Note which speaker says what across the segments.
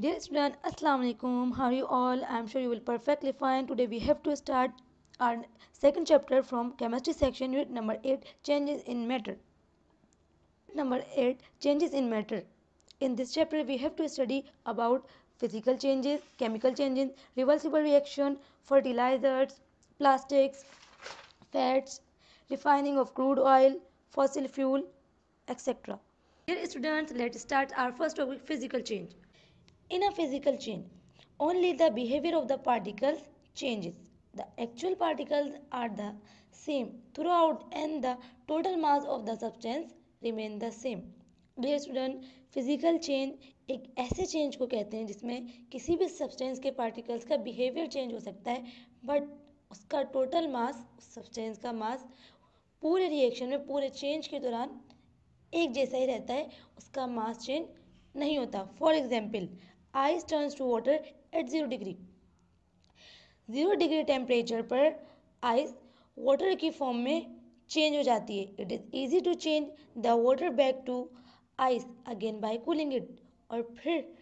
Speaker 1: Dear student, Assalamu alaikum. How are you all? I am sure you will perfectly fine. Today we have to start our second chapter from chemistry section unit number 8 changes in matter. Number 8 changes in matter. In this chapter we have to study about physical changes, chemical changes, reversible reaction, fertilizers, plastics, fats, refining of crude oil, fossil fuel, etc. Dear students, let's start our first topic physical change. in a physical change. Only the behavior of the particles changes. The actual particles are the same throughout and the total mass of the substance remain the same. Dear student physical change एक ऐसे change को कहते हैं जिसमें किसी भी substance के particles का बिहेवियर चेंज हो सकता है बट उसका टोटल मास उस सब्सटेंस का मास पूरे रिएक्शन में पूरे चेंज के दौरान एक जैसा ही रहता है उसका मास चेंज नहीं होता for example ice turns to water at zero degree zero degree temperature पर आइस वाटर की फॉर्म में चेंज हो जाती है it is easy to change the water back to ice again by cooling it और फिर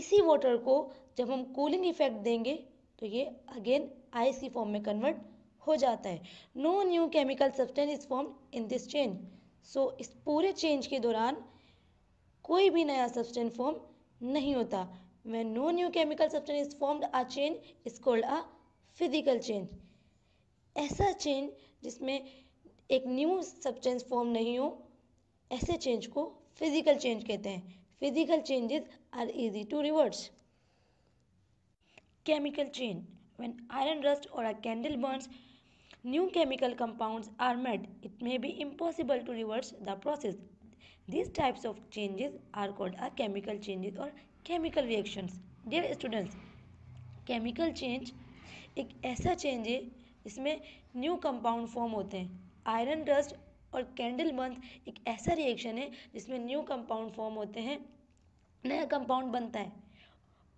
Speaker 1: इसी वाटर को जब हम कूलिंग इफेक्ट देंगे तो ये अगेन आइस की फॉर्म में कन्वर्ट हो जाता है no new chemical substance is form in this change so इस पूरे चेंज के दौरान कोई भी नया सब्सटेंस फॉर्म नहीं होता When no new chemical substance is formed, a chain is called a physical change. ऐसा चेंज जिसमें एक new substance form नहीं हो ऐसे change को physical change कहते हैं physical changes are easy to reverse chemical chain when iron rust or a candle burns new chemical compounds are made it may be impossible to reverse the process these types of changes are called a chemical changes or chemical reactions dear students chemical change एक ऐसा change है इसमें new compound form होते हैं iron dust और candle burnt एक ऐसा reaction है जिसमें न्यू कंपाउंड फॉर्म होते हैं नया कंपाउंड बनता है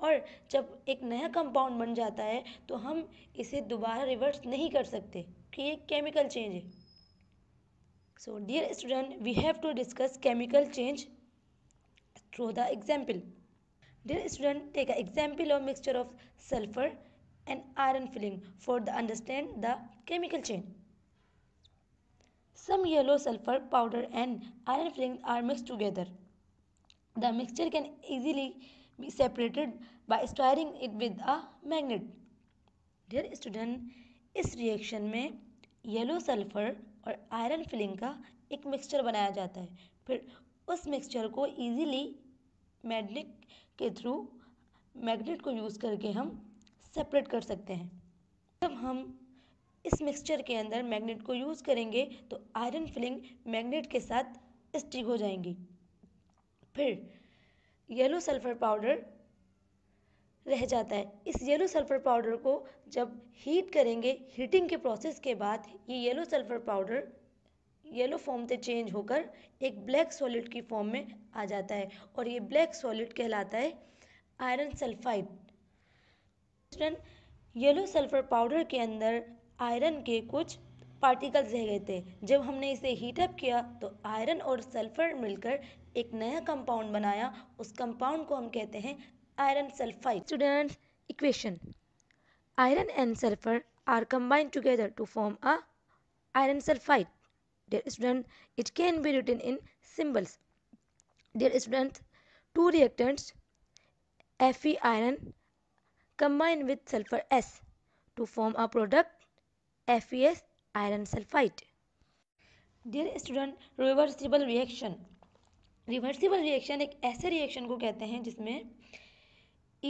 Speaker 1: और जब एक नया कंपाउंड बन जाता है तो हम इसे दोबारा रिवर्स नहीं कर सकते कि तो ये केमिकल चेंज है so dear student we have to discuss chemical change through the example Dear student, take an example of mixture of sulfur and iron filling for the understand the chemical chain. Some yellow sulfur powder and iron filling are mixed together. The mixture can easily be separated by stirring it with a magnet. Dear student, इस reaction में yellow sulphur और iron filing का एक mixture बनाया जाता है फिर उस मिक्सचर को इजीली मैग्नेट के थ्रू मैग्नेट को यूज़ करके हम सेपरेट कर सकते हैं जब हम इस मिक्सचर के अंदर मैग्नेट को यूज़ करेंगे तो आयरन फिलिंग मैग्नेट के साथ स्टिक हो जाएंगी फिर येलो सल्फर पाउडर रह जाता है इस येलो सल्फर पाउडर को जब हीट करेंगे हीटिंग के प्रोसेस के बाद ये yellow sulphur powder yellow form से चेंज होकर एक ब्लैक सॉलिड की फॉर्म में आ जाता है और ये ब्लैक सॉलिड कहलाता है iron sulphide yellow sulphur powder के अंदर आयरन के कुछ पार्टिकल्स रह गए थे जब हमने इसे हीटअप किया तो आयरन और सल्फर मिलकर एक नया कंपाउंड बनाया उस कंपाउंड को हम कहते हैं iron sulphide student equation iron and sulphur are combined together to form a iron sulphide Dear student, it can be written in symbols. Dear student, two reactants Fe iron combine with sulfur S to form a product FeS iron sulfide. Dear student, reversible reaction. Reversible reaction एक ऐसे reaction को कहते हैं जिसमें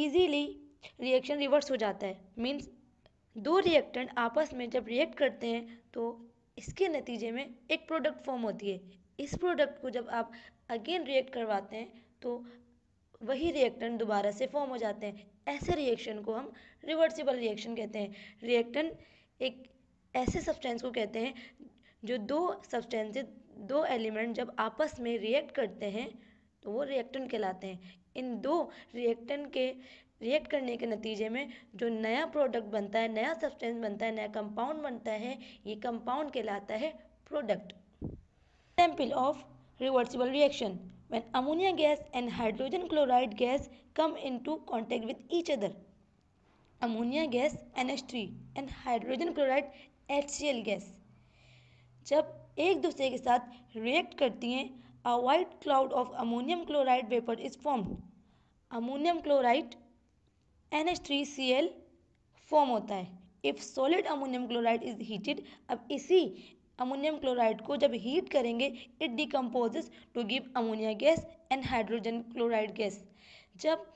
Speaker 1: easily reaction reverse हो जाता है means दो रिएक्टेंट आपस में जब रिएक्ट करते हैं तो इसके नतीजे में एक प्रोडक्ट फॉर्म होती है इस प्रोडक्ट को जब आप अगेन रिएक्ट करवाते हैं तो वही रिएक्टेंट दोबारा से फॉर्म हो जाते हैं ऐसे रिएक्शन को हम रिवर्सिबल रिएक्शन कहते हैं रिएक्टेंट एक ऐसे सब्सटेंस को कहते हैं जो दो सब्सटेंसेज दो एलिमेंट जब आपस में रिएक्ट करते हैं तो वो रिएक्टेंट कहलाते हैं इन दो रिएक्टेंट के रिएक्ट करने के नतीजे में जो नया प्रोडक्ट बनता है नया सब्सटेंस बनता है नया कंपाउंड बनता है ये कंपाउंड कहलाता है product example of reversible reaction when ammonia gas and hydrogen chloride gas come into contact with each other ammonia and hydrogen chloride H C L gas जब एक दूसरे के साथ रिएक्ट करती हैं a white cloud of ammonium chloride vapour is form ammonium chloride N H three C L form होता है if solid ammonium chloride is heated अब इसी अमोनियम क्लोराइड को जब हीट करेंगे it decomposes to give ammonia gas and hydrogen chloride gas जब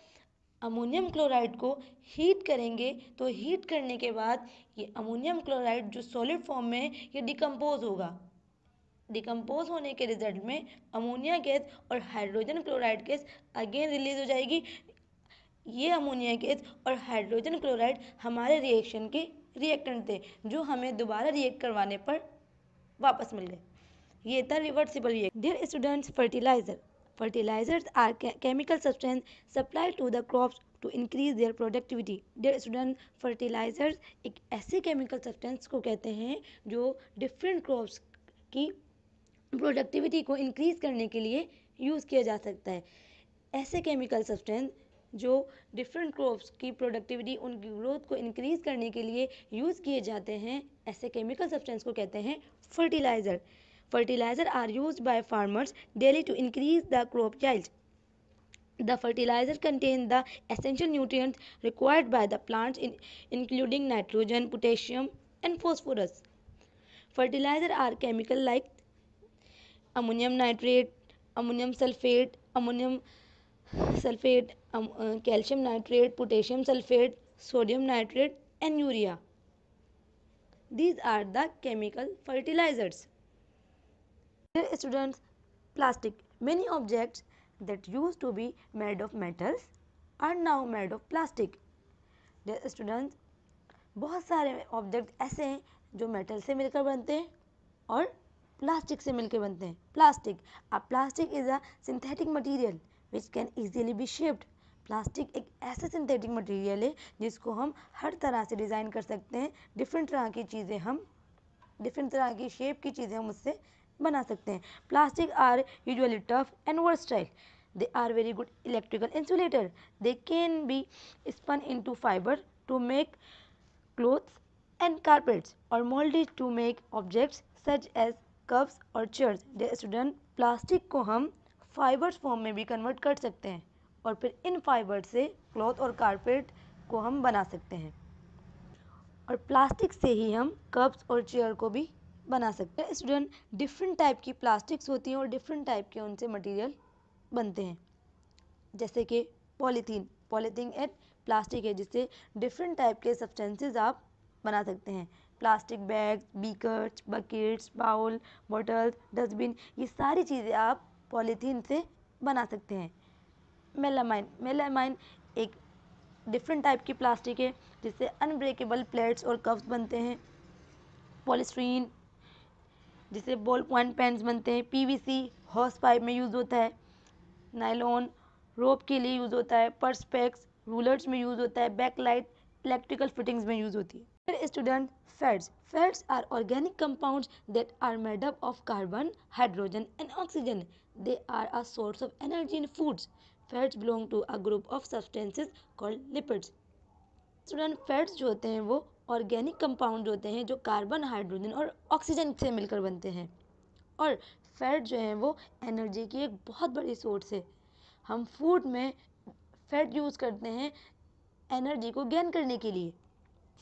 Speaker 1: ammonium chloride को heat करेंगे तो हीट करने के बाद ये अमोनियम क्लोराइड जो सॉलिड फॉर्म में है ये डिकम्पोज होगा डिकम्पोज होने के रिजल्ट में अमोनिया गैस और hydrogen chloride gas again release हो जाएगी ये अमोनिया गैस और हाइड्रोजन क्लोराइड हमारे रिएक्शन के रिएक्टेंट थे जो हमें दोबारा रिएक्ट करवाने पर वापस मिल गए ये था reversible react dear students fertiliser fertilisers are chemical substance supply to the crops to increase their productivity dear student fertilisers एक ऐसे केमिकल सब्सटेंस को कहते हैं जो डिफरेंट क्रॉप्स की प्रोडक्टिविटी को इंक्रीज करने के लिए यूज़ किया जा सकता है ऐसे केमिकल सब्सटेंस जो डिफरेंट क्रॉप्स की प्रोडक्टिविटी उनकी ग्रोथ को इंक्रीज करने के लिए यूज़ किए जाते हैं ऐसे केमिकल सब्सटेंस को कहते हैं fertiliser fertiliser are use by farmers daily to increase the crop child the fertiliser contain the essential nutrient required by the plant including nitrogen potassium and phosphorus fertiliser are chemical like ammonium nitrate ammonium sulphate ammonium sulphate calcium nitrate potassium sulphate sodium nitrate and urea these are the chemical fertilisers students plastic many objects that use to be made of metals are now made of plastic students बहुत सारे object ऐसे हैं जो metal से मिलकर बनते हैं और प्लास्टिक से मिलकर बनते हैं प्लास्टिक अब plastic is a synthetic material which can easily be shaped plastic एक ऐसे सिंथेटिक मटेरियल है जिसको हम हर तरह से डिज़ाइन कर सकते हैं डिफरेंट तरह की चीज़ें हम डिफरेंट तरह की शेप की चीज़ें हम उससे बना सकते हैं plastic are usually tough and vers versatile they are very good electrical insulator they can be spun into fibre to make clothes and carpets और moulded to make objects such as cups और chairs student plastic को हम fibres form में भी convert कर सकते हैं और फिर इन फाइबर से क्लॉथ और कारपेट को हम बना सकते हैं और प्लास्टिक से ही हम कप्स और चेयर को भी बना सकते हैं स्टूडेंट डिफरेंट टाइप की प्लास्टिक्स होती हैं और डिफरेंट टाइप के उनसे मटेरियल बनते हैं जैसे कि पॉलीथीन पॉलीथीन एक प्लास्टिक है जिससे डिफरेंट टाइप के सब्सटेंसेस आप बना सकते हैं plastic bag beakers buckets bowl bottles dustbin ये सारी चीज़ें आप पॉलीथीन से बना सकते हैं मेलामाइन मेलामाइन एक डिफरेंट टाइप की प्लास्टिक है जिससे अनब्रेकेबल प्लेट्स और कप्स बनते हैं पॉलिस्ट्रीन जिसे बॉल पॉइंट पेंस बनते हैं पीवीसी हॉर्स पाइप में यूज़ होता है नायलोन रोप के लिए यूज़ होता है पर्सपेक्स रूलर्स में यूज़ होता है बैकलाइट इलेक्ट्रिकल फिटिंग्स में यूज़ होती है फिर student fats fats are organic compounds that are made up of carbon hydrogen and oxygen they are a source of energy in foods fats belong to a group of substances called lipids student fats जो होते हैं वो organic compound होते हैं जो carbon hydrogen और oxygen से मिलकर बनते हैं और फैट जो हैं वो एनर्जी की एक बहुत बड़ी सोर्स है हम फूड में फैट यूज़ करते हैं एनर्जी को गेन करने के लिए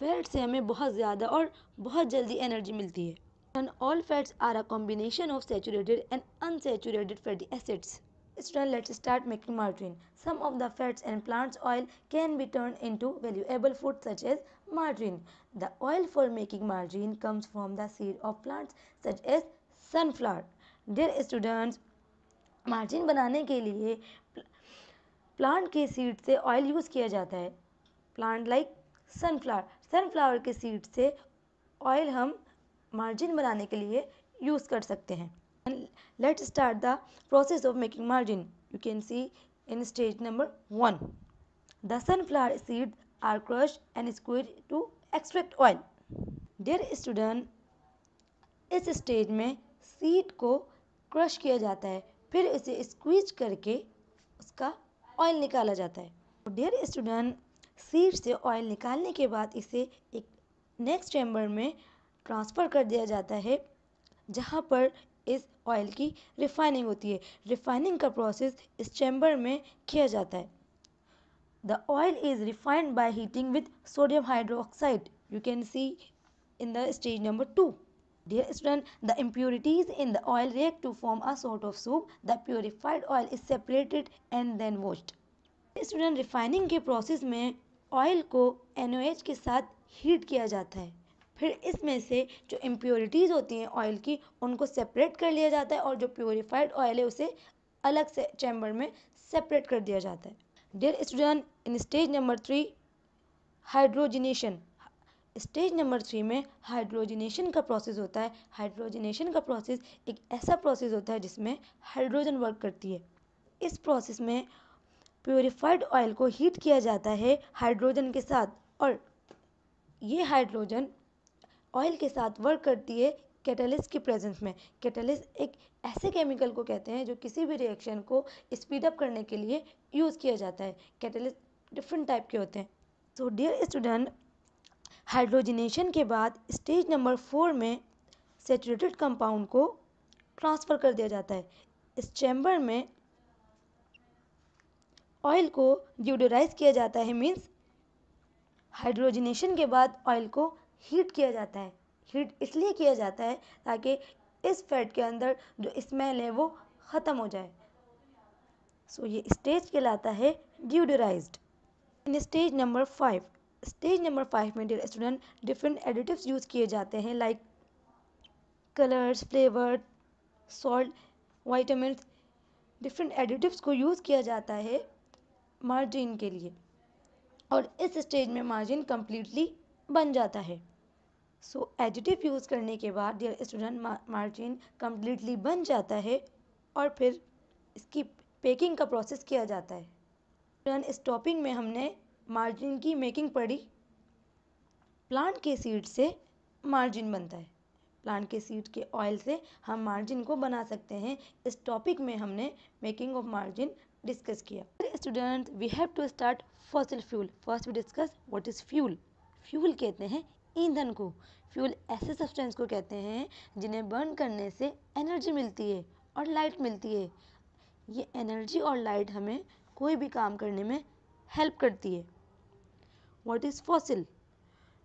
Speaker 1: फैट से हमें बहुत ज़्यादा और बहुत जल्दी एनर्जी मिलती है and all fats are a combination of saturated and unsaturated fatty acids. Students, let's start making margarine. Some of the fats and plant oil can be turned into valuable food such as margarine. The oil for making margarine comes from the seed of plants such as sunflower. Dear students, margarine बनाने के लिए plant के seed से oil use किया जाता है plant like sunflower sunflower के seed से ऑयल हम मार्जिन बनाने के लिए यूज़ कर सकते हैं let start the process of making margarine you can see in stage number one the sunflower seed are crush and squeezed to extract oil dear student इस स्टेज में सीड को क्रश किया जाता है फिर इसे स्क्वीज करके उसका ऑयल निकाला जाता है डेयर स्टूडेंट सीड से ऑयल निकालने के बाद इसे एक नेक्स्ट चैम्बर में ट्रांसफ़र कर दिया जाता है जहाँ पर इस ऑयल की रिफाइनिंग होती है रिफाइनिंग का प्रोसेस इस चैम्बर में किया जाता है the oil is refined by heating with sodium hydro oxide you can see in the stage number two dear student the impurities in the oil react to form a sort of soap the purified oil is separated and then washed student refining के process में oil को N के साथ heat किया जाता है फिर इसमें से जो इम्प्योरिटीज़ होती हैं ऑयल की उनको सेपरेट कर लिया जाता है और जो प्योरीफाइड ऑयल है उसे अलग से चैम्बर में सेपरेट कर दिया जाता है dear student in stage number three hydrogenation stage number three में हाइड्रोजिनेशन का प्रोसेस होता है हाइड्रोजिनेशन का प्रोसेस एक ऐसा प्रोसेस होता है जिसमें हाइड्रोजन वर्क करती है इस प्रोसेस में प्योरीफाइड ऑयल को हीट किया जाता है हाइड्रोजन के साथ और ये हाइड्रोजन ऑयल के साथ वर्क करती है कैटलिस्ट की प्रेजेंस में कैटलिस्ट एक ऐसे केमिकल को कहते हैं जो किसी भी रिएक्शन को स्पीड अप करने के लिए यूज़ किया जाता है कैटलिस्ट डिफरेंट टाइप के होते हैं सो डियर स्टूडेंट हाइड्रोजनेशन के बाद स्टेज नंबर फोर में सेचुरेटेड कंपाउंड को ट्रांसफ़र कर दिया जाता है इस चैम्बर में ऑयल को ड्यूडोराइज किया जाता है मीन्स हाइड्रोजनेशन के बाद ऑयल को हीट किया जाता है हीट इसलिए किया जाता है ताकि इस फैट के अंदर जो स्मेल है वो ख़त्म हो जाए सो so, ये स्टेज कहलाता है deodorise in stage number five stage number five में dear student different additives use किए जाते हैं like colours flavour salt vitamin different additives को यूज़ किया जाता है मार्जिन के लिए और इस स्टेज में मार्जिन कम्प्लीटली बन जाता है सो एडिटिव यूज़ करने के बाद डियर स्टूडेंट मार्जिन कम्प्लीटली बन जाता है और फिर इसकी पैकिंग का प्रोसेस किया जाता है रन स्टॉपिंग में हमने मार्जिन की मेकिंग पढ़ी प्लांट के सीड से मार्जिन बनता है प्लांट के सीड के ऑयल से हम मार्जिन को बना सकते हैं इस टॉपिक में हमने मेकिंग ऑफ मार्जिन डिस्कस किया student we have to start fossil fuel first we discuss what is fuel fuel कहते हैं ईंधन को फ्यूल ऐसे सब्सटेंस को कहते हैं जिन्हें बर्न करने से एनर्जी मिलती है और लाइट मिलती है ये एनर्जी और लाइट हमें कोई भी काम करने में हेल्प करती है what is fossil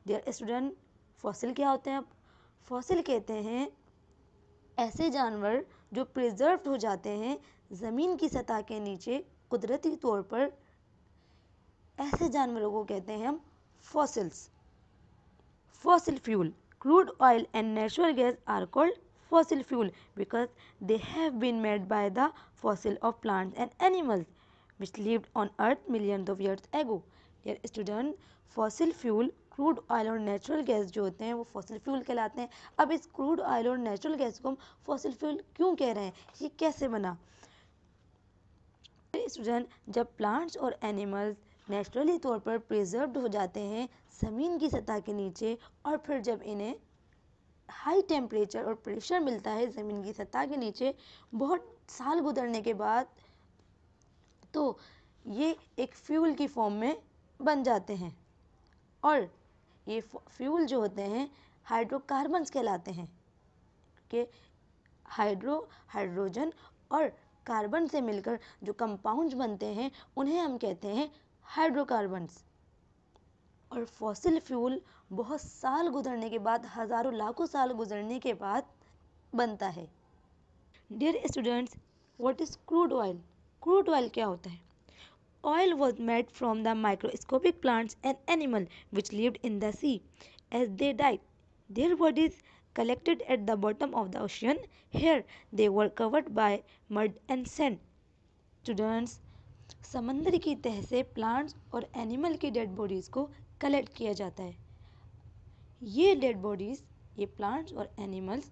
Speaker 1: dear student fossil क्या होते हैं फॉसिल कहते हैं ऐसे जानवर जो प्रिजर्व हो जाते हैं ज़मीन की सतह के नीचे कुदरती तौर पर ऐसे जानवरों को कहते हैं हम fossils fossil fuel. Crude oil and natural gas are called fossil fuel because they have been made by the fossil of plants and animals which lived on earth millions of years ago. Dear student, fossil fuel crude oil और natural gas जो होते हैं वो fossil fuel कहलाते हैं अब इस crude oil और नेचुरल गैस को हम फॉसिल फ्यूल क्यों कह रहे हैं ये कैसे बना स्टूडेंट जब प्लांट्स और एनिमल्स नेचुरली तौर पर प्रिजर्व हो जाते हैं ज़मीन की सतह के नीचे और फिर जब इन्हें हाई टेम्परेचर और प्रेशर मिलता है ज़मीन की सतह के नीचे बहुत साल गुजरने के बाद तो ये एक फ्यूल की फॉर्म में बन जाते हैं और ये फ्यूल जो होते हैं हाइड्रोकार्बन्स कहलाते हैं के हाइड्रो हाइड्रोजन और कार्बन से मिलकर जो कंपाउंड्स बनते हैं उन्हें हम कहते हैं हाइड्रोकार्बन्स और फॉसिल फ्यूल बहुत साल गुजरने के बाद हजारों लाखों साल गुजरने के बाद बनता है dear students what is crude oil crude oil क्या होता है oil was made from the microscopic plants and animal which lived in the sea as they died there is collected at the bottom of the ocean here they were covered by mud and sand students समंदर की तह से plants और animal की dead bodies को collect किया जाता है ये डेड बॉडीज़ ये प्लांट्स और एनिमल्स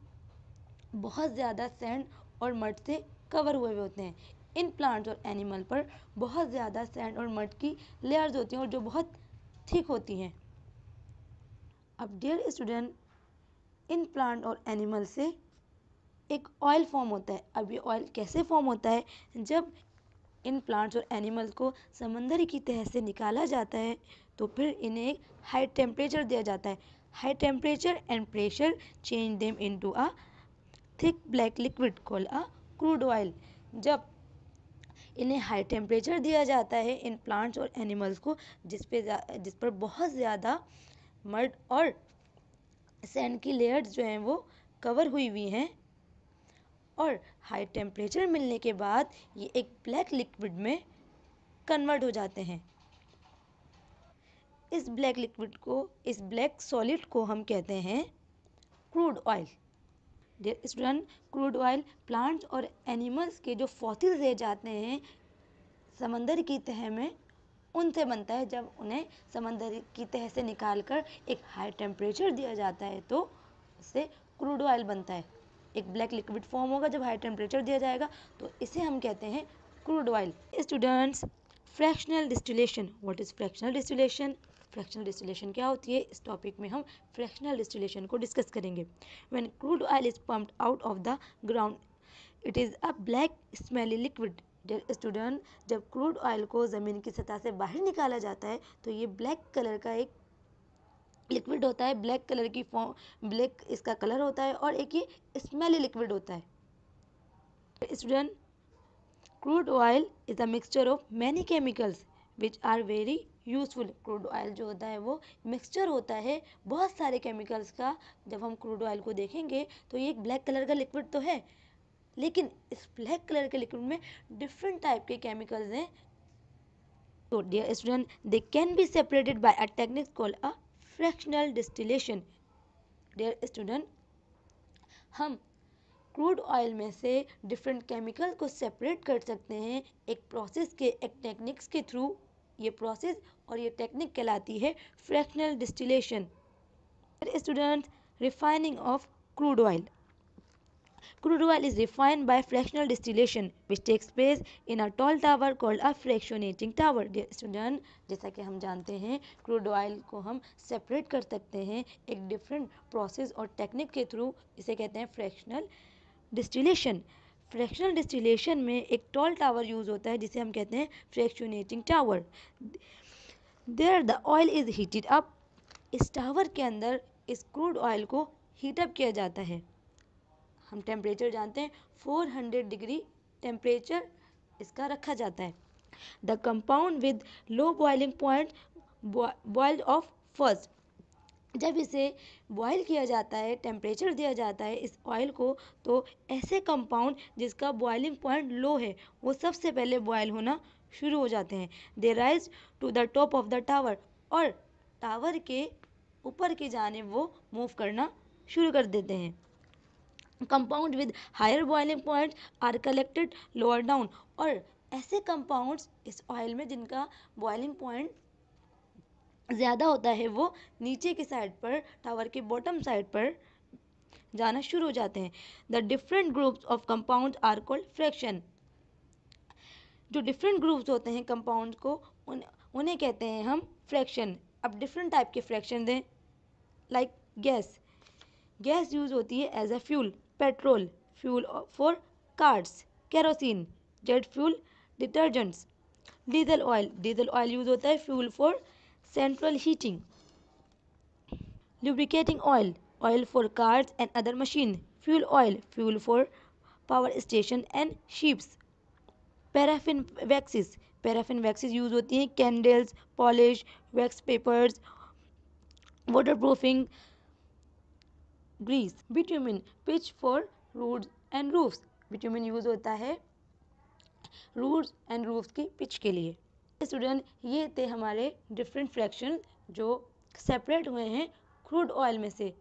Speaker 1: बहुत ज़्यादा सैंड और मट से कवर हुए हुए होते हैं इन प्लांट्स और एनिमल पर बहुत ज़्यादा सैंड और मट की लेयर्स होती हैं और जो बहुत थिक होती हैं अब डियर स्टूडेंट इन प्लांट और एनिमल से एक ऑयल फॉर्म होता है अब ये ऑयल कैसे फॉर्म होता है जब इन प्लांट्स और एनिमल को समंदर की तह से निकाला जाता है तो फिर इन्हें एक हाई टेम्परेचर दिया जाता है high temperature and pressure change them into a thick black liquid call a crude oil जब इन्हें हाई टेम्परेचर दिया जाता है इन प्लांट्स और एनिमल्स को जिस पे जिस पर बहुत ज़्यादा मर्ड और सैंड की लेयर्स जो हैं वो कवर हुई हुई हैं और हाई टेम्परेचर मिलने के बाद ये एक ब्लैक लिक्विड में कन्वर्ट हो जाते हैं इस ब्लैक लिक्विड को इस ब्लैक सॉलिड को हम कहते हैं crude oil dear student crude oil plants और एनिमल्स के जो फॉसिल रह जाते हैं समंदर की तह में उनसे बनता है जब उन्हें समंदर की तह से निकाल कर एक हाई टेम्परेचर दिया जाता है तो उससे क्रूड ऑयल बनता है एक ब्लैक लिक्विड फॉर्म होगा जब हाई टेम्परेचर दिया जाएगा तो इसे हम कहते हैं crude oil students fractional distillation what is fractional distillation fractional distillation क्या होती है इस टॉपिक में हम फ्रैक्शनल डिस्टिलेशन को डिस्कस करेंगे when crude oil is pumped out of the ground it is a black smelly liquid student जब crude oil को ज़मीन की सतह से बाहर निकाला जाता है तो ये ब्लैक कलर का एक लिक्विड होता है ब्लैक कलर की फॉर्म ब्लैक इसका कलर होता है और एक ये स्मेली लिक्विड होता है student crude oil is a mixture of many chemicals which are very useful crude oil जो होता है वो मिक्सचर होता है बहुत सारे केमिकल्स का जब हम क्रूड ऑयल को देखेंगे तो ये एक ब्लैक कलर का लिक्विड तो है लेकिन इस ब्लैक कलर के लिक्विड में डिफरेंट टाइप के केमिकल्स हैं तो dear student they can be separated by a technique call a fractional distillation dear student हम क्रूड ऑयल में से डिफरेंट केमिकल को सेपरेट कर सकते हैं एक प्रोसेस के एक टेक्निक्स के थ्रू ये प्रोसेस और ये टेक्निक कहलाती है fractional distillation student refining of crude oil Crude oil is refined by fractional distillation which takes place in a tall tower called a fractionating tower. student, जैसा कि हम जानते हैं क्रूड ऑयल को हम सेपरेट कर सकते हैं एक डिफरेंट प्रोसेस और टेक्निक के थ्रू इसे कहते हैं फ्रैक्शनल डिस्टिलेशन फ्रैक्शनल डिस्टिलेशन में एक टॉल टावर यूज़ होता है जिसे हम कहते हैं fractionating tower there the oil is heated up इस टावर के अंदर इस क्रूड ऑयल को हीटअप किया जाता है हम टेम्परेचर जानते हैं फोर हंड्रेड डिग्री टेम्परेचर इसका रखा जाता है the compound with low boiling point boiled off first जब इसे बॉयल किया जाता है टेम्परेचर दिया जाता है इस ऑयल को तो ऐसे कंपाउंड जिसका बॉइलिंग पॉइंट लो है वो सबसे पहले बॉयल होना शुरू हो जाते हैं they rise to the top of the tower और टावर के ऊपर की जाने वो मूव करना शुरू कर देते हैं compound with higher boiling point are collected lower down और ऐसे कंपाउंड्स इस ऑयल में जिनका बॉइलिंग पॉइंट ज़्यादा होता है वो नीचे की साइड पर टावर के बॉटम साइड पर जाना शुरू हो जाते हैं the different groups of compound are called fraction जो डिफरेंट ग्रुप्स होते हैं कंपाउंड को उन, उन्हें कहते हैं हम फ्रैक्शन अब डिफरेंट टाइप के फ्रैक्शन दें लाइक गैस गैस यूज़ होती है as a fuel petrol fuel for cars kerosene jet fuel detergents diesel oil diesel oil use होता है fuel for central heating lubricating oil oil for cars and other machine fuel oil fuel for power station and ships paraffin waxes paraffin waxes use होती हैं candles polish wax papers waterproofing grease bitumen pitch for road and roofs bitumen use होता है roads and roofs की पिच के लिए student ये थे हमारे डिफरेंट फ्रैक्शन जो सेपरेट हुए हैं क्रूड ऑयल में से